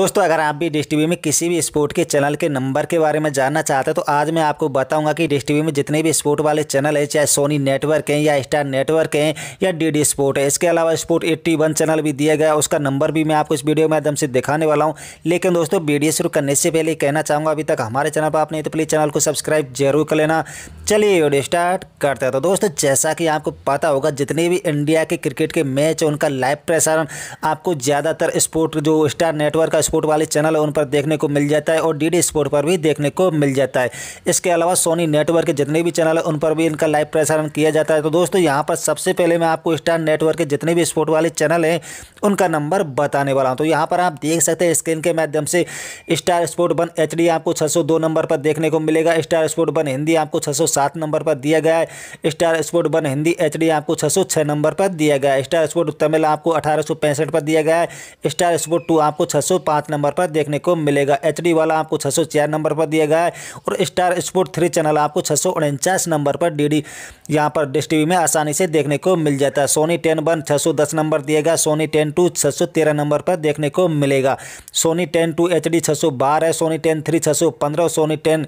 दोस्तों अगर आप भी डिस्टीवी में किसी भी स्पोर्ट के चैनल के नंबर के बारे में जानना चाहते हैं तो आज मैं आपको बताऊंगा कि डिस्टीवी में जितने भी स्पोर्ट वाले चैनल हैं चाहे सोनी नेटवर्क हैं या स्टार नेटवर्क हैं या डी डी स्पोर्ट है इसके अलावा स्पोर्ट एट्टी वन चैनल भी दिया गया उसका नंबर भी मैं आपको इस वीडियो में माध्यम से दिखाने वाला हूँ लेकिन दोस्तों वीडियो शुरू करने से पहले कहना चाहूँगा अभी तक हमारे चैनल पर आपने तो प्लीज़ चैनल को सब्सक्राइब जरूर कर लेना चलिए वीडियो स्टार्ट करते हैं तो दोस्तों जैसा कि आपको पता होगा जितने भी इंडिया के क्रिकेट के मैच उनका लाइव प्रसारण आपको ज़्यादातर स्पोर्ट जो स्टार नेटवर्क का स्पोर्ट वाले चैनल है उन पर देखने को मिल जाता है और डी स्पोर्ट पर भी देखने को मिल जाता है इसके अलावा सोनी नेटवर्क के जितने भी चैनल है उन पर भी इनका लाइव प्रसारण किया जाता है तो दोस्तों यहाँ पर सबसे पहले मैं आपको स्टार नेटवर्क के जितने भी स्पोर्ट वाले चैनल हैं उनका नंबर बताने वाला हूँ तो यहाँ पर आप देख सकते हैं स्क्रीन के माध्यम से स्टार स्पोर्ट वन एच आपको छः नंबर पर देखने को मिलेगा स्टार स्पोर्ट वन हिंदी आपको छः सात नंबर पर दिया गया है Star Sport one Hindi H आपको छः नंबर पर दिया गया है स्टार स्पोर्ट तमिल आपको अठारह पर दिया गया है स्टार स्पोर्ट टू आपको छः नंबर पर देखने को मिलेगा एच वाला आपको छः नंबर पर दिया गया है और स्टार स्पोर्ट थ्री चैनल आपको छः नंबर पर डी डी पर डिश टी में आसानी से देखने को मिल जाता है सोनी टेन वन छः नंबर दिया गया सोनी टेन टू छः नंबर पर देखने को मिलेगा Sony Ten two H D है सोनी टेन थ्री छः पंद्रह सोनी टेन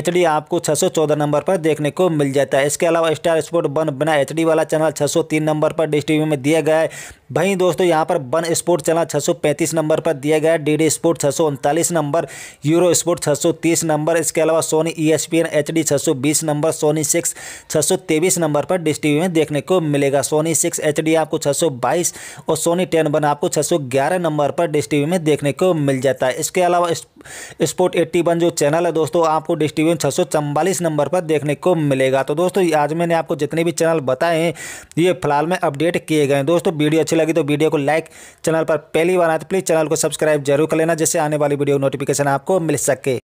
एच आपको छः नंबर पर देख देखने को मिल जाता है इसके अलावा स्टार स्पोर्ट वन बना एच वाला चैनल छः नंबर पर डिश में दिया गया है वहीं दोस्तों यहाँ पर वन स्पोर्ट चला 635 नंबर पर दिया गया डी डी स्पोर्ट छः नंबर यूरो स्पोर्ट 630 नंबर इसके अलावा Sony E S P N H D छः नंबर सोनी सिक्स छः नंबर पर डिश टी में देखने को मिलेगा सोनी सिक्स एच डी आपको छः और सोनी टेन वन आपको छः नंबर पर डिश टी में देखने को मिल जाता है इसके अलावा स्पोर्ट एट्टी जो चैनल है दोस्तों आपको डिश टी छः नंबर पर देखने को मिलेगा तो दोस्तों आज मैंने आपको जितने भी चैनल बताए हैं ये फिलहाल में अपडेट किए गए हैं दोस्तों वीडियो अच्छी लगी तो वीडियो को लाइक चैनल पर पहली बार आए तो प्लीज़ चैनल को सब्सक्राइब जरूर कर लेना जिससे आने वाली वीडियो नोटिफिकेशन आपको मिल सके